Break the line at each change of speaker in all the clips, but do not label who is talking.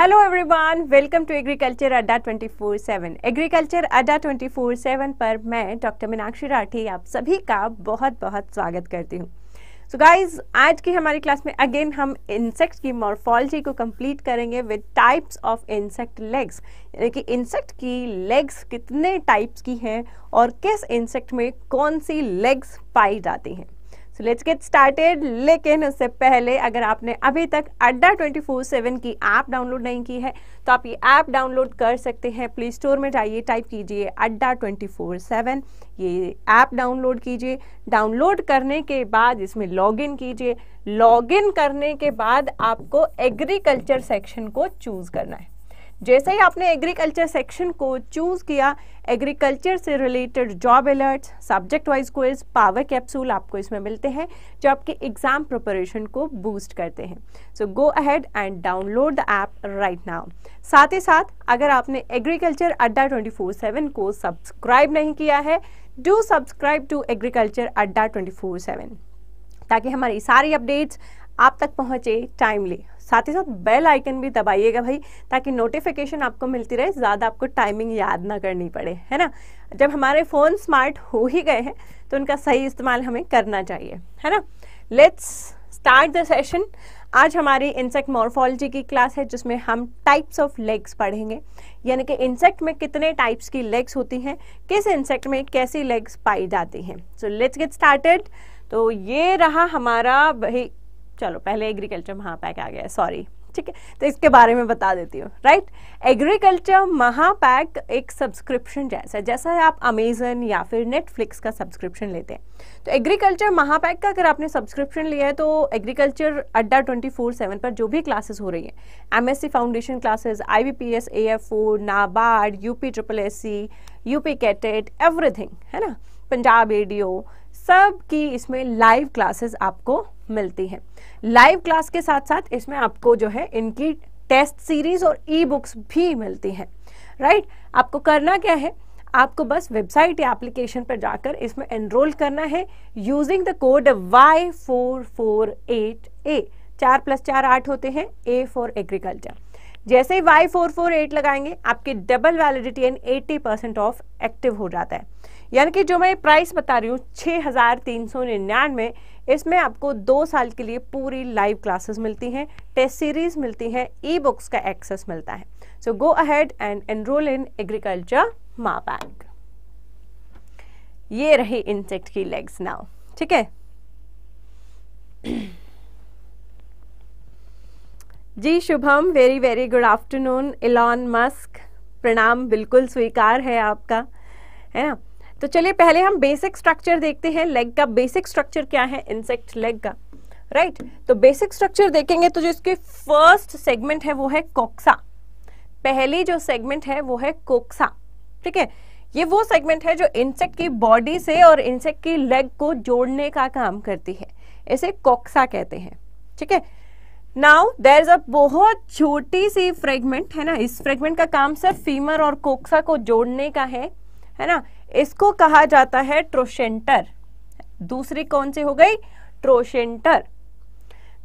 Hello everyone welcome to agriculture Adda 24/7 agriculture Adda 24/7 पर मैं doctor Meenakshi Rathi आप सभी का बहुत बहुत स्वागत करती हूँ सो गाइस आज की हमारी क्लास में अगेन हम इंसेक्ट की मॉर्फोलॉजी को कंप्लीट करेंगे with types of insect legs यानी कि इंसेक्ट की लेग्स कितने टाइप्स की हैं और किस इंसेक्ट में कौन सी लेग्स पाई जाती हैं सो लेट्स गेट स्टार्टेड लेकिन उससे पहले अगर आपने अभी तक अड्डा 24/7 की ऐप डाउनलोड नहीं की है तो आप ये ऐप डाउनलोड कर सकते हैं प्ले स्टोर में जाइए टाइप कीजिए अड्डा 24/7 ये ऐप डाउनलोड कीजिए डाउनलोड करने के बाद इसमें लॉगिन कीजिए लॉगिन करने के बाद आपको एग्रीकल्चर सेक्शन को चूज़ करना है जैसे ही आपने एग्रीकल्चर सेक्शन को चूज़ किया एग्रीकल्चर से related job alerts subject wise quiz power capsule आपको इसमें मिलते हैं जो आपके एग्जाम प्रिपरेशन को बूस्ट करते हैं so go ahead and download the app right now साथ ही साथ अगर आपने agriculture Adda twenty four seven को सब्सक्राइब नहीं किया है do subscribe to agriculture Adda twenty four seven ताकि हमारी सारी अपडेट्स आप तक पहुँचे टाइमली साथ ही साथ बेल आइकन भी दबाइएगा भाई ताकि नोटिफिकेशन आपको मिलती रहे ज़्यादा आपको टाइमिंग याद ना करनी पड़े है ना जब हमारे फ़ोन स्मार्ट हो ही गए हैं तो उनका सही इस्तेमाल हमें करना चाहिए है ना लेट्स स्टार्ट द सेशन आज हमारी इंसेक्ट मॉर्फोलॉजी की क्लास है जिसमें हम टाइप्स ऑफ लेग्स पढ़ेंगे यानी कि इंसेक्ट में कितने टाइप्स की लेग्स होती हैं किस इंसेक्ट में कैसी लेग्स पाई जाती हैं सो लेट्स गेट स्टार्टेड तो ये रहा हमारा भाई चलो पहले एग्रीकल्चर महापैक आ गया सॉरी ठीक है तो इसके बारे में बता देती हूँ राइट एग्रीकल्चर महापैक एक सब्सक्रिप्शन जैसा जैसा है आप अमेजन या फिर नेटफ्लिक्स का सब्सक्रिप्शन लेते हैं तो एग्रीकल्चर महापैक का अगर आपने सब्सक्रिप्शन लिया है तो agriculture Adda twenty four seven पर जो भी क्लासेस हो रही हैं MSc foundation classes I B P S A F O NABARD UP triple S C UP CATET everything है ना पंजाब एडीओ सब की इसमें लाइव क्लासेस आपको मिलती है लाइव क्लास के साथ साथ इसमें आपको जो है इनकी टेस्ट सीरीज और ई बुक्स भी मिलती हैं राइट आपको करना क्या है आपको बस वेबसाइट या एप्लीकेशन पर जाकर इसमें एनरोल करना है using the code Y four four eight A चार प्लस चार आठ होते हैं ए फॉर एग्रीकल्चर जैसे ही वाई फोर फोर एट लगाएंगे आपके double validity and eighty percent off active हो जाता है यानी कि जो मैं प्राइस बता रही हूँ छः हज़ार तीन सौ निन्यानवे इसमें आपको दो साल के लिए पूरी लाइव क्लासेस मिलती हैं टेस्ट सीरीज मिलती है ई बुक्स का एक्सेस मिलता है so go ahead and enrol in agriculture मा बैंक ये रही इंसेक्ट की लेग्स नाउ ठीक है जी Shubham very very good afternoon Elon Musk प्रणाम बिल्कुल स्वीकार है आपका है ना तो चलिए पहले हम बेसिक स्ट्रक्चर देखते हैं लेग का बेसिक स्ट्रक्चर क्या है इंसेक्ट लेग का राइट right? तो बेसिक स्ट्रक्चर देखेंगे तो जो इसके फर्स्ट सेगमेंट है वो है कोक्सा पहली जो सेगमेंट है वो है कोक्सा ठीक है ये वो सेगमेंट है जो इंसेक्ट की बॉडी से और इंसेक्ट की लेग को जोड़ने का काम करती है इसे कोक्सा कहते हैं ठीक है नाउ देर इज अ बहुत छोटी सी फ्रेगमेंट है ना इस फ्रेगमेंट का काम सिर्फ फीमर और कोक्सा को जोड़ने का है है ना इसको कहा जाता है ट्रोशेंटर दूसरी कौन सी हो गई ट्रोशेंटर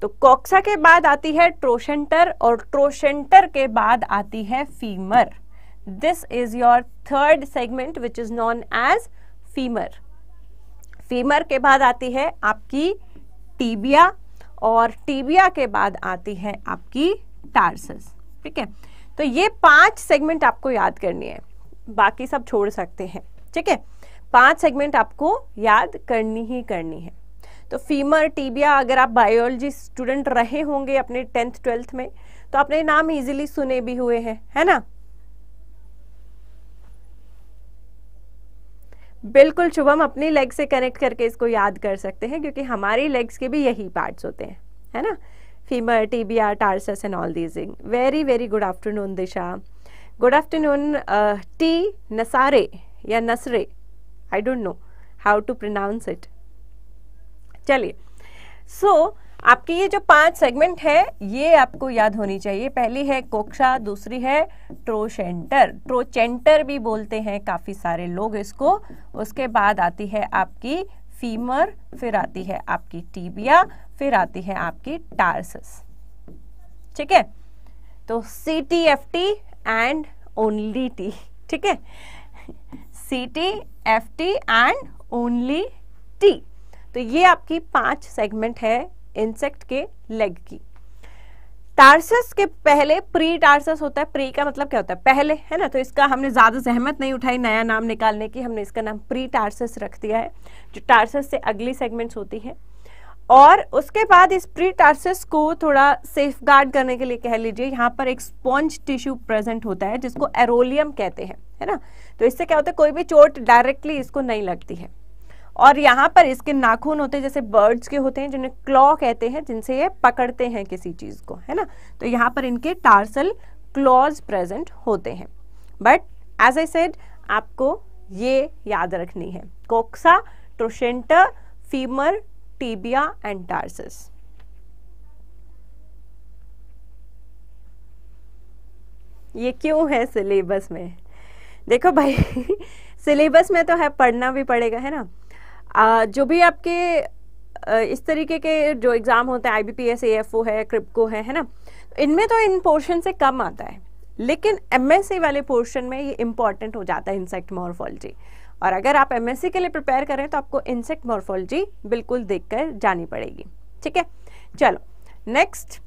तो कॉक्सा के बाद आती है ट्रोशेंटर और ट्रोशेंटर के बाद आती है femur this is your third segment which is known as femur femur के बाद आती है आपकी टीबिया और टीबिया के बाद आती है आपकी टार्सस ठीक है तो ये पांच सेगमेंट आपको याद करनी है बाकी सब छोड़ सकते हैं ठीक है पांच सेगमेंट आपको याद करनी ही करनी है तो फीमर टीबिया अगर आप बायोलॉजी स्टूडेंट रहे होंगे अपने टेंथ ट्वेल्थ में तो आपने नाम इजीली सुने भी हुए हैं है ना बिल्कुल शुभम अपनी लेग से कनेक्ट करके इसको याद कर सकते हैं क्योंकि हमारी लेग्स के भी यही पार्ट्स होते हैं है ना femur tibia tarsus and all these very very good afternoon Disha good afternoon T Nasare या Nasre I don't know how to pronounce it चलिए सो आपके ये जो पांच सेगमेंट है ये आपको याद होनी चाहिए पहली है कोक्षा दूसरी है ट्रोशेंटर ट्रोचेंटर भी बोलते हैं काफ़ी सारे लोग इसको उसके बाद आती है आपकी फीमर फिर आती है आपकी टीबिया फिर आती है आपकी टारसस ठीक है तो C T F T and only T ठीक है C T F T and only T तो ये आपकी पांच सेगमेंट है इंसेक्ट के लेग की टार्सस के पहले प्री टार्सस होता है प्री का मतलब क्या होता है पहले है ना तो इसका हमने ज़्यादा जहमत नहीं उठाई नया नाम निकालने की हमने इसका नाम प्री टार्सस रख दिया है जो टार्सस से अगली सेगमेंट्स होती है और उसके बाद इस प्री टार्सिस को थोड़ा सेफ गार्ड करने के लिए कह लीजिए यहाँ पर एक स्पॉन्ज टिश्यू प्रेजेंट होता है जिसको एरोलियम कहते हैं है ना तो इससे क्या होता है कोई भी चोट डायरेक्टली इसको नहीं लगती है और यहाँ पर इसके नाखून होते हैं जैसे बर्ड्स के होते हैं जिन्हें क्लॉ कहते हैं जिनसे ये पकड़ते हैं किसी चीज़ को है ना तो यहाँ पर इनके टार्सल क्लॉज प्रेजेंट होते हैं बट एज आई सेड आपको ये याद रखनी है coxa trochanter femur tibia and tarsus. ये क्यों है सिलेबस में देखो भाई सिलेबस में तो है पढ़ना भी पड़ेगा है ना आ, जो भी आपके इस तरीके के जो एग्ज़ाम होते हैं आईबीपीएस एएफओ है क्रिप्को है है ना तो इनमें तो इन पोर्शन से कम आता है लेकिन एमएससी वाले पोर्शन में ये इम्पॉर्टेंट हो जाता है इंसेक्ट मॉर्फोलॉजी और अगर आप एमएससी के लिए प्रिपेयर करें तो आपको इंसेक्ट मॉर्फोलॉजी बिल्कुल देख कर जानी पड़ेगी ठीक है चलो next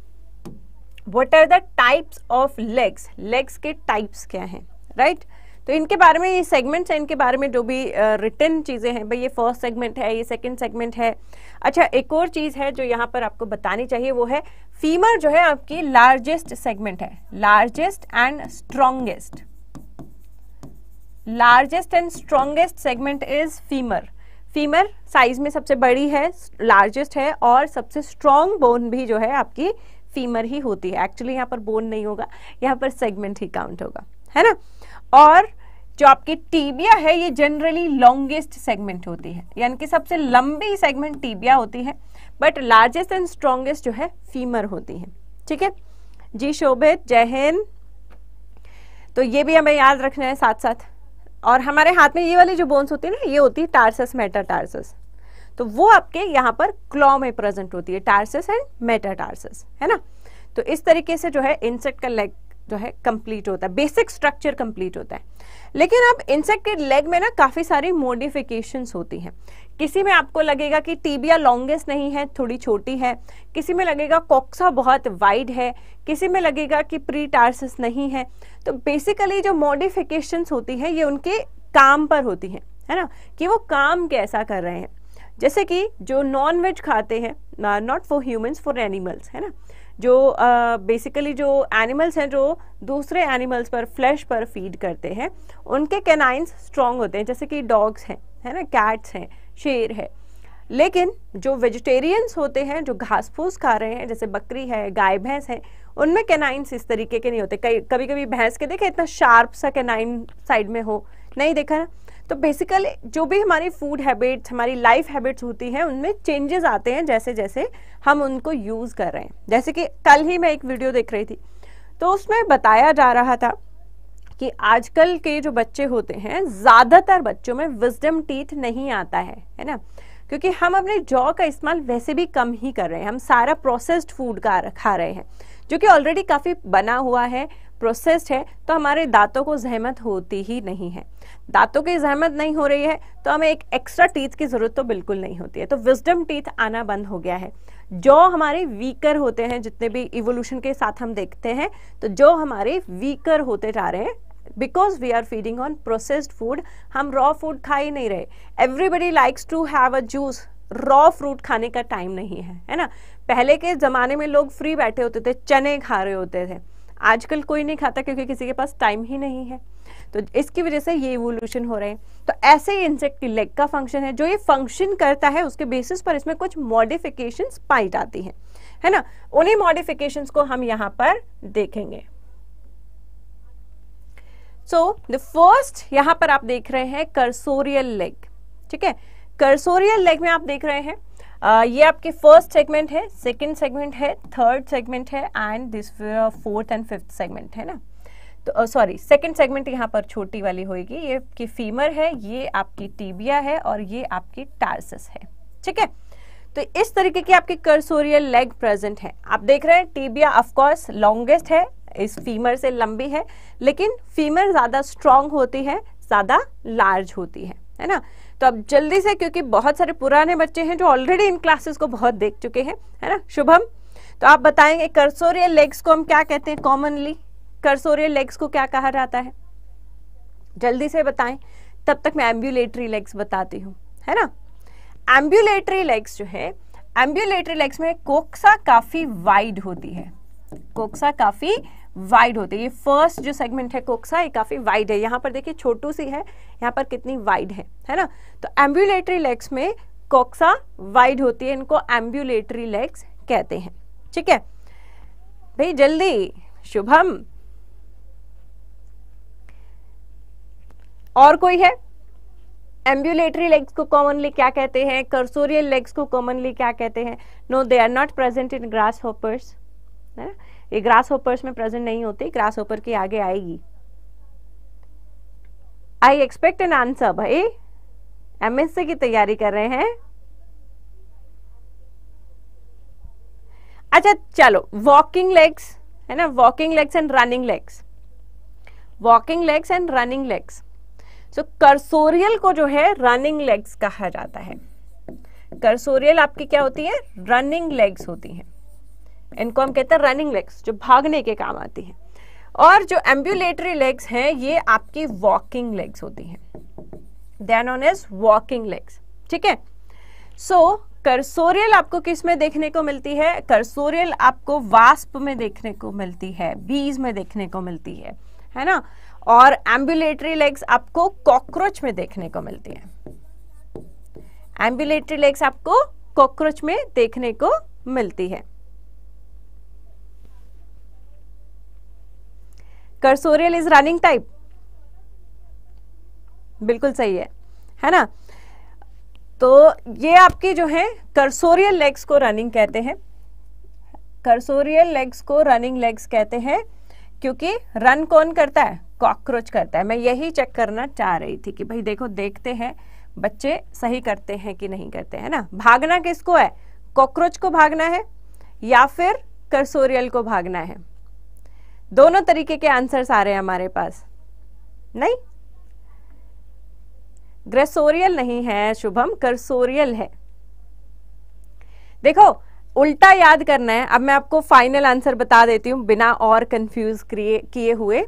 what are the types of legs legs के टाइप्स क्या हैं राइट right? तो इनके बारे में ये सेगमेंट्स हैं इनके बारे में जो भी रिटर्न uh, चीज़ें हैं भाई ये फर्स्ट सेगमेंट है ये सेकंड सेगमेंट है अच्छा एक और चीज़ है जो यहाँ पर आपको बतानी चाहिए वो है फीमर जो है आपकी लार्जेस्ट सेगमेंट है largest and strongest largest and strongest segment is femur femur size में सबसे बड़ी है लार्जेस्ट है और सबसे स्ट्रॉन्ग बोन भी जो है आपकी फीमर ही होती है एक्चुअली यहाँ पर बोन नहीं होगा यहाँ पर सेगमेंट ही काउंट होगा है ना और जो आपकी टीबिया है ये जनरली लॉन्गेस्ट सेगमेंट होती है यानी कि सबसे लंबी सेगमेंट टीबिया होती है बट लार्जेस्ट एंड स्ट्रॉन्गेस्ट जो है फीमर होती है ठीक है जी शोभित जय हिंद तो ये भी हमें याद रखना है साथ साथ और हमारे हाथ में ये वाली जो बोन्स होती है ना ये होती है टार्सस मेटाटार्सस तो वो आपके यहाँ पर क्लॉ में प्रेजेंट होती है टार्सस एंड मेटाटार्सस है ना तो इस तरीके से जो है इंसेक्ट का लेग जो है कंप्लीट होता है बेसिक स्ट्रक्चर कंप्लीट होता है लेकिन अब इंसेक्ट के लेग में ना काफ़ी सारी मोडिफिकेशंस होती हैं किसी में आपको लगेगा कि टीबिया लॉन्गेस्ट नहीं है थोड़ी छोटी है किसी में लगेगा कॉक्सा बहुत वाइड है किसी में लगेगा कि प्री टार्सिस नहीं है तो बेसिकली जो मॉडिफिकेशन होती हैं ये उनके काम पर होती हैं है ना कि वो काम कैसा कर रहे हैं जैसे कि जो नॉन वेज खाते हैं not for humans for animals है ना जो बेसिकली uh, जो एनिमल्स हैं जो दूसरे एनिमल्स पर फ्लैश पर फीड करते हैं उनके कैनाइंस स्ट्रॉन्ग होते हैं जैसे कि डॉग्स हैं है ना कैट्स हैं शेर है लेकिन जो वेजिटेरियंस होते हैं जो घास फूस खा रहे हैं जैसे बकरी है गाय भैंस है उनमें केनाइंस इस तरीके के नहीं होते कभी कभी भैंस के देखे इतना शार्प सा केनाइन साइड में हो नहीं देखा ना तो बेसिकली जो भी हमारी फूड हैबिट्स हमारी लाइफ हैबिट्स होती हैं उनमें चेंजेस आते हैं जैसे जैसे हम उनको यूज़ कर रहे हैं जैसे कि कल ही मैं एक वीडियो देख रही थी तो उसमें बताया जा रहा था कि आजकल के जो बच्चे होते हैं ज़्यादातर बच्चों में विजडम टीथ नहीं आता है है ना क्योंकि हम अपने जॉ का इस्तेमाल वैसे भी कम ही कर रहे हैं हम सारा प्रोसेस्ड फूड का खा रहे हैं जो कि ऑलरेडी काफ़ी बना हुआ है प्रोसेस्ड है तो हमारे दांतों को जहमत होती ही नहीं है दांतों की जहमत नहीं हो रही है तो हमें एक एक्स्ट्रा टीथ की ज़रूरत तो बिल्कुल नहीं होती है तो विजडम टीथ आना बंद हो गया है जो हमारे वीकर होते हैं जितने भी इवोल्यूशन के साथ हम देखते हैं तो जो हमारे वीकर होते जा रहे हैं because we are feeding on processed food हम रॉ फूड खा ही नहीं रहे everybody likes to have a juice raw fruit खाने का टाइम नहीं है है ना पहले के ज़माने में लोग फ्री बैठे होते थे चने खा रहे होते थे आजकल कोई नहीं खाता क्योंकि किसी के पास टाइम ही नहीं है तो इसकी वजह से ये इवोल्यूशन हो रहे हैं तो ऐसे ही इंसेक्ट की लेग का फंक्शन है जो ये फंक्शन करता है उसके बेसिस पर इसमें कुछ मॉडिफिकेशंस पाई जाती हैं है ना उन्हीं मॉडिफिकेशंस को हम यहाँ पर देखेंगे सो द फर्स्ट यहां पर आप देख रहे हैं कर्सोरियल लेग ठीक है कर्सोरियल लेग में आप देख रहे हैं आ, ये आपके फर्स्ट सेगमेंट है सेकंड सेगमेंट है थर्ड सेगमेंट है and this fourth and fifth segment है ना तो सॉरी सेकंड सेगमेंट यहाँ पर छोटी वाली होगी ये आपकी फीमर है ये आपकी टीबिया है और ये आपकी टार्सिस है ठीक है तो इस तरीके की आपकी कर्सोरियल लेग प्रेजेंट है आप देख रहे हैं टीबिया ऑफकोर्स लॉन्गेस्ट है इस फीमर से लंबी है लेकिन फीमर ज़्यादा स्ट्रांग होती है ज़्यादा लार्ज होती है है ना तो अब जल्दी से क्योंकि बहुत सारे पुराने बच्चे हैं जो ऑलरेडी इन क्लासेस को बहुत देख चुके हैं है ना शुभम तो आप बताएंगे कर्सोरियल लेग्स को हम क्या कहते हैं कॉमनली कर्सोरियल लेग्स को क्या कहा जाता है जल्दी से बताएं तब तक मैं एम्बुलेटरी लेग्स बताती हूँ है ना एम्बुलेटरी लेग्स जो है एम्बुलेटरी लेग्स में कोक्सा काफ़ी वाइड होती है कोक्सा काफ़ी वाइड होते ये फर्स्ट जो सेगमेंट है कोक्सा हाँ, ये काफ़ी वाइड है यहाँ पर देखिए छोटू सी है यहाँ पर कितनी वाइड है है ना तो एम्बुलेटरी लेग्स में कोक्सा वाइड होती है इनको एम्बुलेटरी लेग्स कहते हैं ठीक है भाई जल्दी शुभम और कोई है एम्बुलेटरी लेग्स को कॉमनली क्या कहते हैं कर्सोरियल लेग्स को कॉमनली क्या कहते हैं no they are not present in grasshoppers है ना ये ग्रास होपर्स में प्रेजेंट नहीं होती ग्रास होपर के आगे आएगी आई एक्सपेक्ट एन आंसर भाई एमएससी की तैयारी कर रहे हैं अच्छा चलो वॉकिंग लेग्स है ना walking legs and running legs walking legs and running legs so cursorial को जो है रनिंग लेग्स कहा जाता है करसोरियल आपकी क्या होती है रनिंग लेग्स होती हैं इनको हम कहते हैं रनिंग लेग्स जो भागने के काम आती हैं और जो एम्बुलेटरी लेग्स हैं ये आपकी वॉकिंग लेग्स होती हैं then on as walking legs ठीक है सो करसोरियल आपको किस में देखने को मिलती है करसोरियल आपको वास्प में देखने को मिलती है बीज में देखने को मिलती है है ना और एम्बुलेटरी लेग्स आपको कॉकरोच में देखने को मिलती है एम्बुलेटरी लेग्स आपको कॉकरोच में देखने को मिलती है कर्सोरियल इज रनिंग टाइप बिल्कुल सही है है ना तो ये आपकी जो है कर्सोरियल लेग्स को रनिंग कहते हैं कर्सोरियल लेग्स को रनिंग लेग्स कहते हैं क्योंकि रन कौन करता है कॉकरोच करता है मैं यही चेक करना चाह रही थी कि भाई देखो देखते हैं बच्चे सही करते हैं कि नहीं करते हैं ना भागना किसको है कॉकरोच को भागना है या फिर कर्सोरियल को भागना है दोनों तरीके के आंसर्स आ रहे हैं हमारे पास नहीं ग्रेसोरियल नहीं है शुभम कर्सोरियल है देखो उल्टा याद करना है अब मैं आपको फाइनल आंसर बता देती हूं बिना और कंफ्यूज किए हुए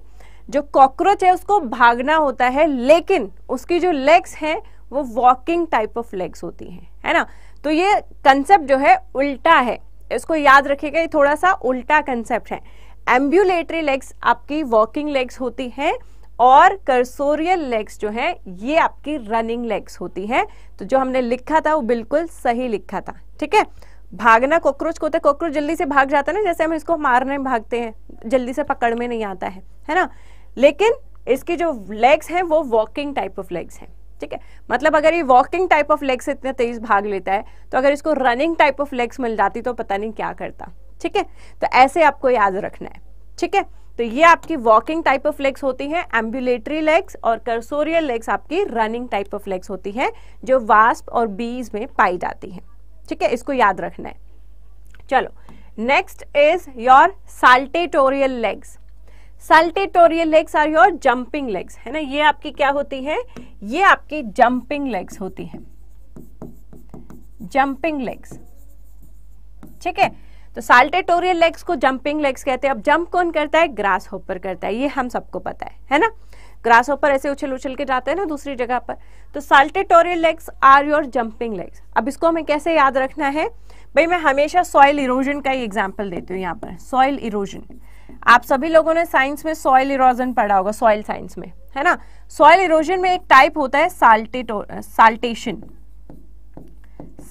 जो कॉकरोच है उसको भागना होता है लेकिन उसकी जो लेग्स हैं वो वॉकिंग टाइप ऑफ लेग्स होती हैं है ना तो ये कंसेप्ट जो है उल्टा है इसको याद रखिएगा ये थोड़ा सा उल्टा कंसेप्ट है एम्ब्यूलेटरी लेग्स आपकी वॉकिंग लेग्स होती हैं और कर्सोरियल लेग्स जो है ये आपकी रनिंग लेग्स होती है तो जो हमने लिखा था वो बिल्कुल सही लिखा था ठीक है भागना कॉकरोच को होता है कॉकरोच जल्दी से भाग जाता है ना जैसे हम इसको मारने भागते हैं जल्दी से पकड़ में नहीं आता है है ना लेकिन इसके जो लेग्स हैं वो वॉकिंग टाइप ऑफ लेग्स हैं ठीक है मतलब अगर ये वॉकिंग टाइप ऑफ लेग्स इतने तेज भाग लेता है तो अगर इसको रनिंग टाइप ऑफ लेग्स मिल जाती तो पता नहीं क्या करता ठीक है तो ऐसे आपको याद रखना है ठीक है तो ये आपकी वॉकिंग टाइप ऑफ लेग्स होती है एम्बुलेटरी लेग्स और कर्सोरियल लेग्स आपकी रनिंग टाइप ऑफ लेग्स होती है जो वास्प और बीज में पाई जाती है ठीक है इसको याद रखना है चलो next is your saltatorial legs saltatorial legs are your jumping legs है ना ये आपकी क्या होती है ये आपकी जंपिंग लेग्स होती है जंपिंग लेग्स ठीक है तो साल्टेटोरियल लेग्स को जंपिंग लेग्स कहते हैं अब जंप कौन करता है ग्रास होपर करता है ये हम सबको पता है है ना ग्रास होपर ऐसे उछल उछल के जाते हैं ना दूसरी जगह पर तो saltatorial legs are your jumping legs अब इसको हमें कैसे याद रखना है भाई मैं हमेशा सॉइल इरोजन का ही एग्जाम्पल देती हूँ यहाँ पर सॉइल इरोजन आप सभी लोगों ने साइंस में सॉइल इरोजन पढ़ा होगा सॉइल साइंस में है ना सॉइल इरोजन में एक टाइप होता है साल्टेटो साल्टेशन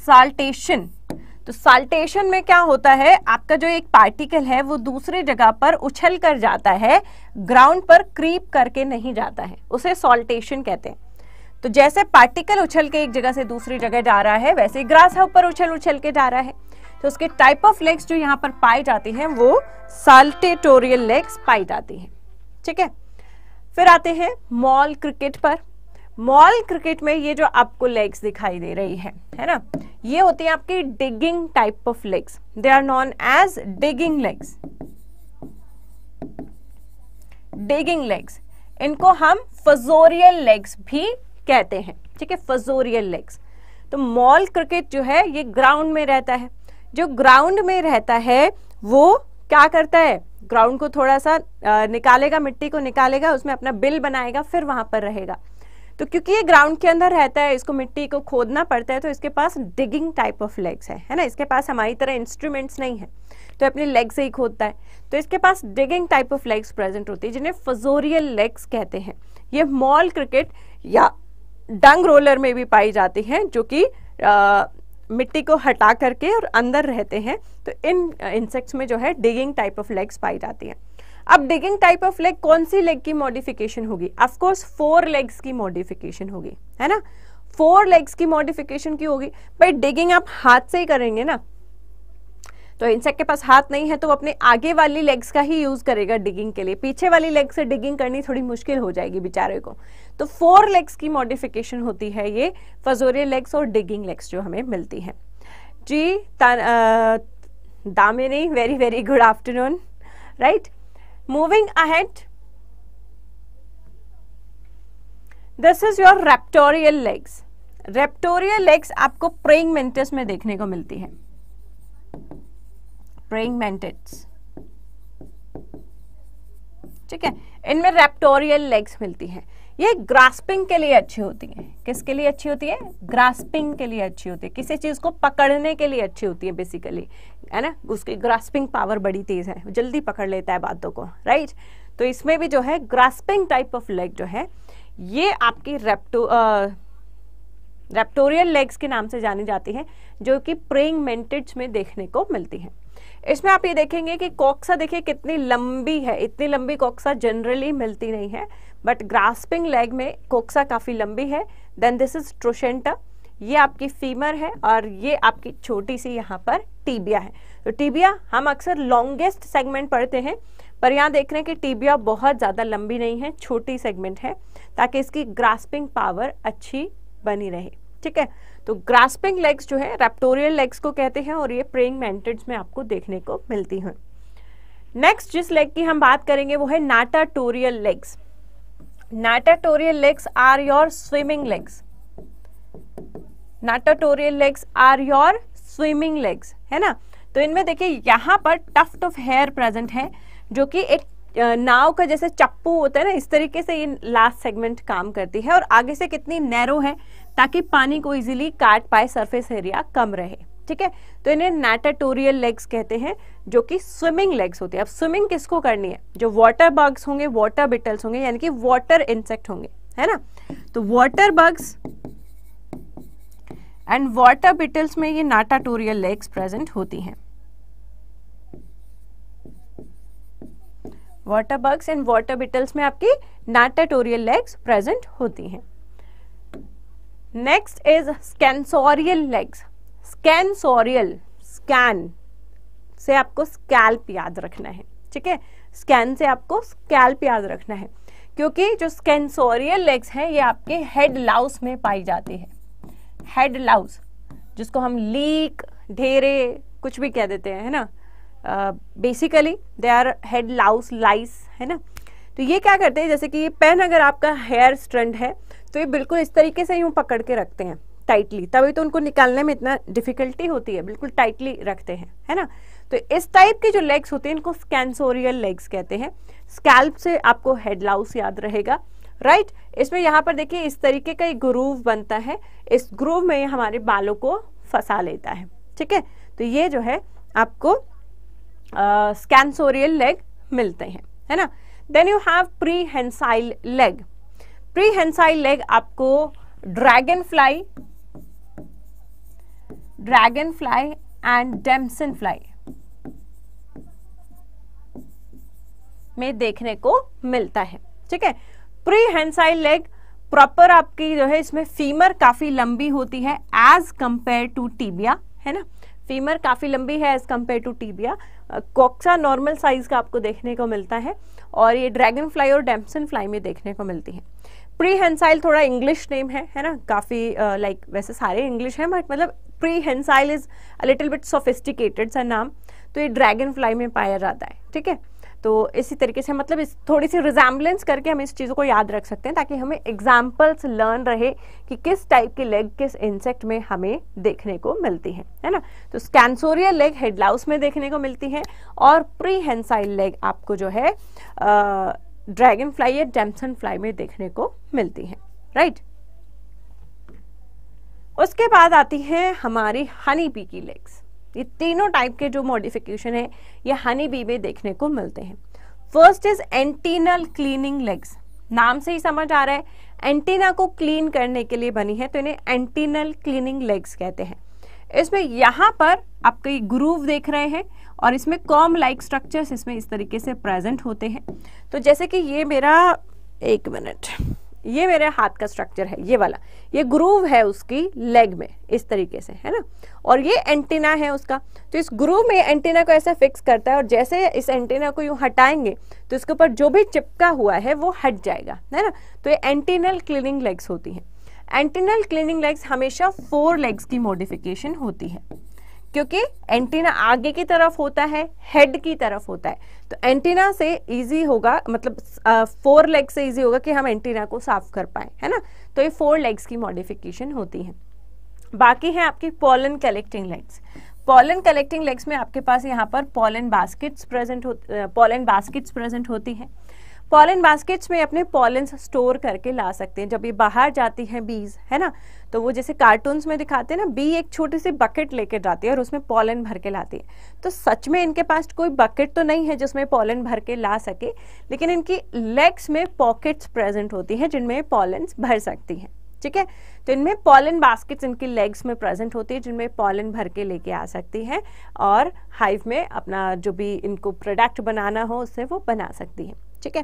साल्टेशन तो साल्टेशन में क्या होता है आपका जो एक पार्टिकल है वो दूसरे जगह पर उछल कर जाता है ग्राउंड पर क्रीप करके नहीं जाता है उसे सॉल्टेशन कहते हैं तो जैसे पार्टिकल उछल के एक जगह से दूसरी जगह जा रहा है वैसे ग्रास ऊपर उछल उछल के जा रहा है तो उसके टाइप ऑफ लेग्स जो यहाँ पर पाए जाते हैं वो साल्टेटोरियल लेग्स पाई जाती हैं ठीक है फिर आते हैं मॉल क्रिकेट पर मॉल क्रिकेट में ये जो आपको लेग्स दिखाई दे रही है है ना ये होती है आपकी digging type of legs they are known as digging legs digging legs इनको हम फजोरियल लेग्स भी कहते हैं ठीक है फजोरियल लेग्स तो मॉल क्रिकेट जो है ये ग्राउंड में रहता है जो ग्राउंड में रहता है वो क्या करता है ग्राउंड को थोड़ा सा निकालेगा मिट्टी को निकालेगा उसमें अपना बिल बनाएगा फिर वहां पर रहेगा तो क्योंकि ये ग्राउंड के अंदर रहता है इसको मिट्टी को खोदना पड़ता है तो इसके पास डिगिंग टाइप ऑफ लेग्स है है ना इसके पास हमारी तरह इंस्ट्रूमेंट्स नहीं है तो अपने लेग से ही खोदता है तो इसके पास digging type of legs present होती है जिन्हें फजोरियल लेग्स कहते हैं ये मॉल क्रिकेट या डंग रोलर में भी पाई जाती हैं जो कि मिट्टी को हटा करके और अंदर रहते हैं तो इन इंसेक्ट्स में जो है डिगिंग टाइप ऑफ लेग्स पाई जाती हैं अब डिगिंग टाइप ऑफ लेग कौन सी लेग की मॉडिफिकेशन होगी अफकोर्स फोर लेग्स की मॉडिफिकेशन होगी है ना फोर लेग्स की मॉडिफिकेशन की होगी भाई डिगिंग आप हाथ से ही करेंगे ना तो इंसेक्ट के पास हाथ नहीं है तो अपने आगे वाली लेग्स का ही यूज करेगा डिगिंग के लिए पीछे वाली लेग से डिगिंग करनी थोड़ी मुश्किल हो जाएगी बेचारे को तो फोर लेग्स की मॉडिफिकेशन होती है ये फजोरे लेग्स और डिगिंग लेग्स जो हमें मिलती है जी Damini very very good afternoon right moving ahead this is your raptorial legs raptorial legs aapko praying mantis mein dekhne ko milti hai praying mantis ठीक है इनमें रेप्टोरियल लेग्स मिलती हैं ये ग्रास्पिंग के लिए अच्छी होती है किसके लिए अच्छी होती है ग्रास्पिंग के लिए अच्छी होती है किसी चीज़ को पकड़ने के लिए अच्छी होती है बेसिकली है ना उसकी ग्रास्पिंग पावर बड़ी तेज़ है जल्दी पकड़ लेता है बातों को राइट तो इसमें भी जो है ग्रास्पिंग टाइप ऑफ लेग जो है ये आपकी रेप्टो रेप्टोरियल लेग्स के नाम से जानी जाती है जो कि प्रेइंग मेंटेड्स में देखने को मिलती है इसमें आप ये देखेंगे कि कॉक्सा देखिए कितनी लंबी है इतनी लंबी कॉक्सा जनरली मिलती नहीं है बट ग्रास्पिंग लेग में कोक्सा काफ़ी लंबी है देन दिस इज ट्रोशेंटा ये आपकी फीमर है और ये आपकी छोटी सी यहाँ पर टीबिया है तो टीबिया हम अक्सर लॉन्गेस्ट सेगमेंट पढ़ते हैं पर यहाँ देख रहे हैं कि टीबिया बहुत ज़्यादा लंबी नहीं है छोटी सेगमेंट है ताकि इसकी ग्रास्पिंग पावर अच्छी बनी रहे ठीक है तो ग्रास्पिंग लेग्स जो है रेप्टोरियल लेग्स को कहते हैं और ये प्रेइंग मैंटिड्स में आपको देखने को मिलती हैं नेक्स्ट जिस लेग की हम बात करेंगे वो है natatorial legs natatorial legs are your swimming legs natatorial legs are your swimming legs है ना तो इनमें देखिए यहां पर टफ्ट ऑफ हेयर प्रेजेंट है जो कि एक नाव का जैसे चप्पू होता है ना इस तरीके से ये लास्ट सेगमेंट काम करती है और आगे से कितनी नैरो है ताकि पानी को इजीली काट पाए सरफेस एरिया कम रहे ठीक है तो इन्हें नेटाटोरियल लेग्स कहते हैं जो कि स्विमिंग लेग्स होती है अब स्विमिंग किसको करनी है जो वाटर बग्स होंगे वाटर बिटल्स होंगे यानी कि वाटर इंसेक्ट होंगे है ना तो water bugs and water beetles में ये नाटाटोरियल लेग्स प्रेजेंट होती हैं water bugs and water beetles में आपकी नाटाटोरियल लेग्स प्रेजेंट होती हैं next is scansorial legs scansorial scan से आपको स्कैल्प याद रखना है ठीक है स्कैन से आपको स्कैल्प याद रखना है क्योंकि जो स्कैंसोरियल लेग्स है ये आपके हेड लाउस में पाई जाती है हेड लाउस जिसको हम लीक ढेरे कुछ भी कह देते हैं है ना basically they are head louse lice है ना तो ये क्या करते हैं जैसे कि ये पेन अगर आपका हेयर स्ट्रेंड है तो ये बिल्कुल इस तरीके से यूँ पकड़ के रखते हैं टाइटली तभी तो उनको निकालने में इतना डिफिकल्टी होती है बिल्कुल टाइटली रखते हैं है ना तो इस टाइप के जो लेग्स होते हैं इनको स्कैंसोरियल लेग्स कहते हैं स्कैल्प से आपको हेडलाउस याद रहेगा राइट right? इसमें यहाँ पर देखिए इस तरीके का एक ग्रूव बनता है इस ग्रूव में हमारे बालों को फंसा लेता है ठीक है तो ये जो है आपको स्कैंसोरियल लेग मिलते हैं है ना then you have prehensile leg prehensile leg आपको dragonfly dragonfly and damselfly में देखने को मिलता है ठीक है प्रीहेंसाइल लेग प्रॉपर आपकी जो है इसमें फीमर काफी लंबी होती है एज कंपेयर टू टीबिया है ना फीमर काफ़ी लंबी है as compare to tibia coxa normal size का आपको देखने को मिलता है और ये ड्रैगन फ्लाई और डेम्सन फ्लाई में देखने को मिलती है प्रीहेंसाइल थोड़ा इंग्लिश नेम है है ना काफ़ी लाइक uh, like, वैसे सारे इंग्लिश हैं बट मतलब prehensile is a little bit sophisticated सा नाम तो ये ड्रैगन फ्लाई में पाया जाता है ठीक है तो इसी तरीके से मतलब इस थोड़ी सी रिजाम्बलेंस करके हम इस चीज़ों को याद रख सकते हैं ताकि हमें एग्जाम्पल्स लर्न रहे कि किस टाइप की लेग किस इंसेक्ट में हमें देखने को मिलती है है ना तो स्कैंसोरियल लेग हेडलाउस में देखने को मिलती है और प्रीहेंसाइल लेग आपको जो है ड्रैगन फ्लाई या डेम्सन फ्लाई में देखने को मिलती हैं राइट उसके बाद आती है हमारी हनी बी की लेग्स ये तीनों टाइप के जो मॉडिफिकेशन है ये हनी बी में देखने को मिलते हैं first is antennal cleaning legs नाम से ही समझ आ रहा है एंटीना को क्लीन करने के लिए बनी है तो इन्हें एंटीनल क्लीनिंग लेग्स कहते हैं इसमें यहाँ पर आप कई ग्रूव देख रहे हैं और इसमें कॉम लाइक स्ट्रक्चर्स इसमें इस तरीके से प्रेजेंट होते हैं तो जैसे कि ये मेरा एक मिनट ये मेरे हाथ का स्ट्रक्चर है ये वाला ये ग्रूव है उसकी लेग में इस तरीके से है ना और ये एंटीना है उसका तो इस ग्रूव में एंटीना को ऐसा फिक्स करता है और जैसे इस एंटीना को यूँ हटाएंगे तो इसके ऊपर जो भी चिपका हुआ है वो हट जाएगा है ना तो ये एंटीनल क्लीनिंग लेग्स होती हैं एंटीनल क्लीनिंग लेग्स हमेशा फोर लेग्स की मॉडिफिकेशन होती है क्योंकि एंटीना आगे की तरफ होता है हेड की तरफ होता है तो एंटीना से इजी होगा मतलब फोर लेग से इजी होगा कि हम एंटीना को साफ कर पाए है ना तो ये फोर लेग्स की मॉडिफिकेशन होती है बाकी है आपकी pollen collecting legs pollen collecting legs में आपके पास यहाँ पर पॉलन बास्केट्स प्रेजेंट हो पॉलन बास्केट्स प्रेजेंट होती हैं पॉलन बास्केट्स में अपने पॉलेंस स्टोर करके ला सकते हैं जब ये बाहर जाती हैं बीज है ना तो वो जैसे कार्टून्स में दिखाते हैं ना बी एक छोटी सी बकेट लेके जाती है और उसमें पॉलन भर के लाती है तो सच में इनके पास कोई बकेट तो नहीं है जिसमें पॉलन भर के ला सके लेकिन इनकी लेग्स में पॉकेट्स प्रेजेंट होती हैं जिनमें पॉलन्स भर सकती हैं ठीक है तो इनमें पॉलन बास्केट्स इनकी लेग्स में प्रेजेंट होती है जिनमें पॉलन भर के लेके आ सकती हैं और हाइव में अपना जो भी इनको प्रोडक्ट बनाना हो उससे वो बना सकती हैं ठीक है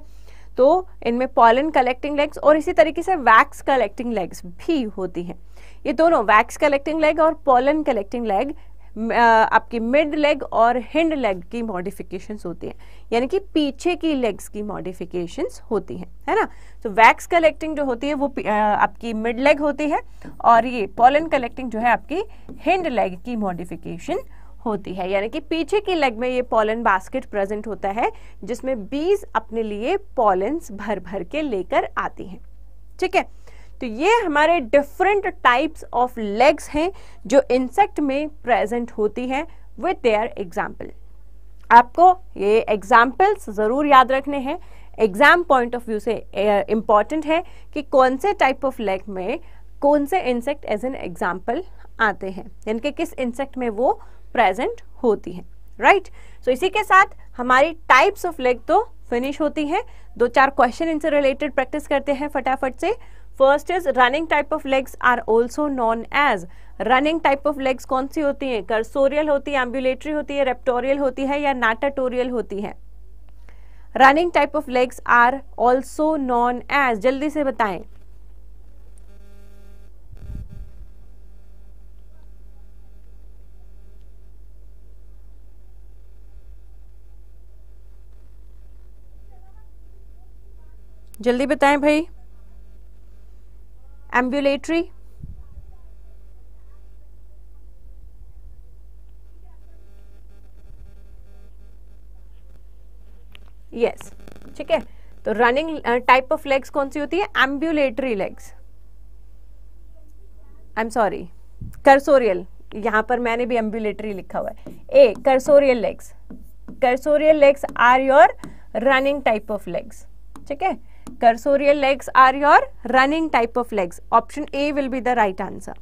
तो इनमें पॉलन कलेक्टिंग लेग्स और इसी तरीके से वैक्स कलेक्टिंग लेग्स भी होती हैं ये दोनों वैक्स कलेक्टिंग लेग और पॉलन कलेक्टिंग लेग आपकी मिड लेग और हिंड लेग की मॉडिफिकेशंस होती हैं यानी कि पीछे की लेग्स की मॉडिफिकेशंस होती हैं है ना तो वैक्स कलेक्टिंग जो होती है वो आपकी मिड लेग होती है और ये पॉलन कलेक्टिंग जो है आपकी हिंड लेग की मॉडिफिकेशन होती है यानी कि पीछे की लेग में ये पॉलन बास्केट प्रेजेंट होता है जिसमें बीज अपने लिए पॉलेंस भर भर के लेकर आती हैं ठीक है तो ये हमारे डिफरेंट टाइप्स ऑफ लेग्स हैं जो इंसेक्ट में प्रेजेंट होती हैं विथ देयर एग्जाम्पल आपको ये एग्जाम्पल्स ज़रूर याद रखने हैं एग्जाम पॉइंट ऑफ व्यू से इम्पॉर्टेंट है कि कौन से टाइप ऑफ लेग में कौन से इंसेक्ट एज एन एग्जाम्पल आते हैं यानी कि किस इंसेक्ट में वो प्रेजेंट होती है राइट right? सो so, इसी के साथ हमारी टाइप्स ऑफ लेग तो फिनिश होती है दो चार क्वेश्चन इनसे रिलेटेड प्रैक्टिस करते हैं फटाफट से first is running type of legs are also known as running type of legs कौन सी होती हैं कर्सोरियल होती है एम्बुलेटरी होती है रेप्टोरियल होती है या नाटाटोरियल होती है running type of legs are also known as जल्दी से बताएं जल्दी बताएं भाई एम्बुलेटरी यस ठीक है तो रनिंग टाइप ऑफ लेग्स कौन सी होती है ambulatory legs I am sorry cursorial यहां पर मैंने भी एम्बुलेटरी लिखा हुआ है A cursorial legs cursorial legs are your running type of legs ठीक है Cursorial legs are your running type of legs. Option A will be the right answer.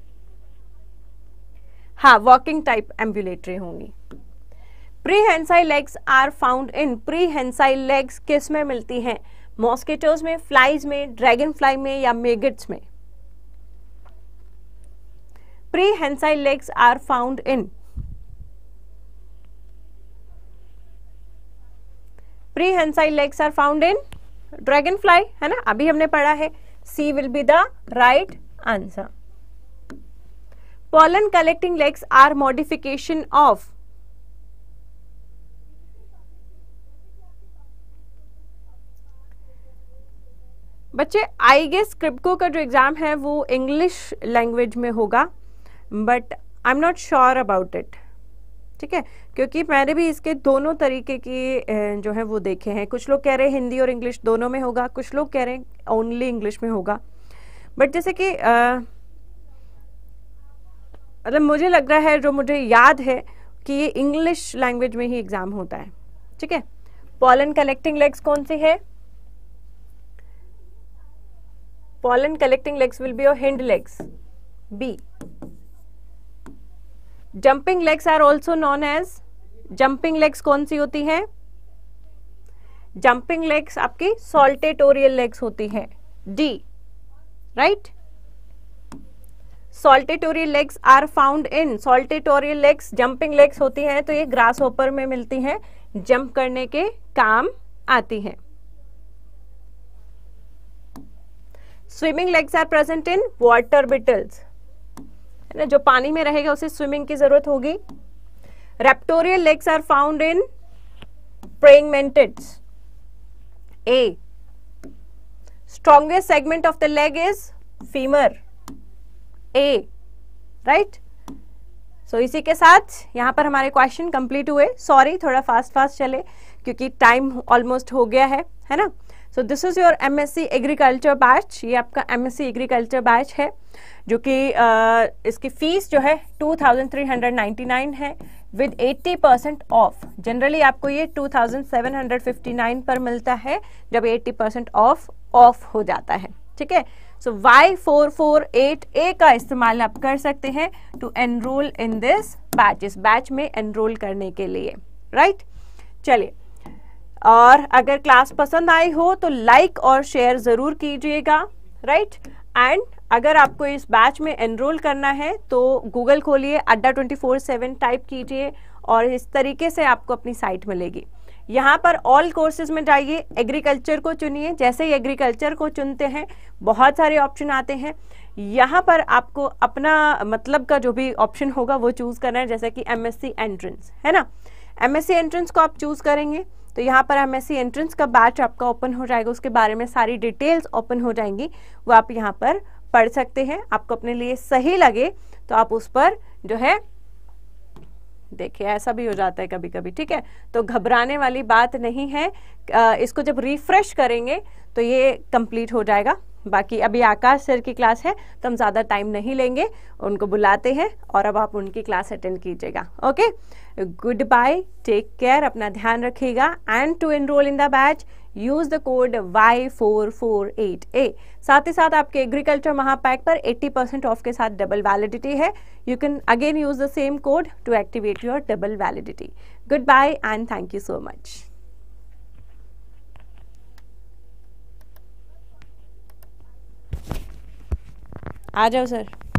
हाँ वॉकिंग टाइप एम्बुलेटरी होंगी prehensile legs are found in prehensile legs किस में मिलती हैं mosquitoes में flies में ड्रैगन फ्लाई में या मेगट्स में prehensile legs are found in prehensile legs are found in dragonfly है ना अभी हमने पढ़ा है C will be the right answer pollen collecting legs are modification of बच्चे आई गेस क्रिप्टो का जो एग्ज़ाम है वो इंग्लिश लैंग्वेज में होगा but I am not sure about it ठीक है क्योंकि मैंने भी इसके दोनों तरीके की जो है वो देखे हैं कुछ लोग कह रहे हैं हिंदी और इंग्लिश दोनों में होगा कुछ लोग कह रहे हैं ओनली इंग्लिश में होगा बट जैसे कि मतलब मुझे लग रहा है जो मुझे याद है कि ये इंग्लिश लैंग्वेज में ही एग्ज़ाम होता है ठीक है पॉलन कलेक्टिंग लेग्स कौन सी है pollen collecting legs will be your hind legs B jumping legs are also known as jumping legs कौन सी होती हैं जंपिंग लेग्स आपकी सॉल्टेटोरियल लेग्स होती हैं D right saltatorial legs are found in saltatorial legs jumping legs होती हैं तो ये ग्रास ओपर में मिलती हैं जंप करने के काम आती हैं swimming legs are present in water beetles है ना जो पानी में रहेगा उसे स्विमिंग की जरूरत होगी raptorial legs are found in प्रेगमेंटेड A strongest segment of the leg is femur A right so इसी के साथ यहां पर हमारे क्वेश्चन कंप्लीट हुए सॉरी थोड़ा फास्ट फास्ट चले क्योंकि टाइम ऑलमोस्ट हो गया है है ना so this is your MSc agriculture batch ये आपका एमएससी एग्रीकल्चर बैच है जो कि uh, इसकी फ़ीस जो है 2399 है विद 80 परसेंट ऑफ जनरली आपको ये 2759 पर मिलता है जब 80 परसेंट ऑफ ऑफ हो जाता है ठीक है so Y four four eight A का इस्तेमाल आप कर सकते हैं to enroll in this batch इस बैच में एनरोल करने के लिए राइट right? चलिए और अगर क्लास पसंद आई हो तो लाइक और शेयर ज़रूर कीजिएगा राइट एंड अगर आपको इस बैच में एनरोल करना है तो गूगल खोलिए अड्डा ट्वेंटी फोर सेवन टाइप कीजिए और इस तरीके से आपको अपनी साइट मिलेगी यहाँ पर ऑल कोर्सेज में जाइए एग्रीकल्चर को चुनिए जैसे ही एग्रीकल्चर को चुनते हैं बहुत सारे ऑप्शन आते हैं यहाँ पर आपको अपना मतलब का जो भी ऑप्शन होगा वो चूज़ करना है जैसे कि एमएससी एंट्रेंस है ना एमएससी एंट्रेंस को आप चूज़ करेंगे तो यहाँ पर एम एंट्रेंस का बैच आपका ओपन हो जाएगा उसके बारे में सारी डिटेल्स ओपन हो जाएंगी वो आप यहाँ पर पढ़ सकते हैं आपको अपने लिए सही लगे तो आप उस पर जो है देखिए ऐसा भी हो जाता है कभी कभी ठीक है तो घबराने वाली बात नहीं है इसको जब रिफ्रेश करेंगे तो ये कंप्लीट हो जाएगा बाकी अभी आकाश सर की क्लास है तो हम ज़्यादा टाइम नहीं लेंगे उनको बुलाते हैं और अब आप उनकी क्लास अटेंड कीजिएगा okay goodbye take care अपना ध्यान रखिएगा and to enroll in the batch use the code Y four four eight A साथ ही साथ आपके एग्रीकल्चर महापैक पर 80 परसेंट ऑफ के साथ डबल वैलिडिटी है you can again use the same code to activate your double validity goodbye and thank you so much आ जाओ सर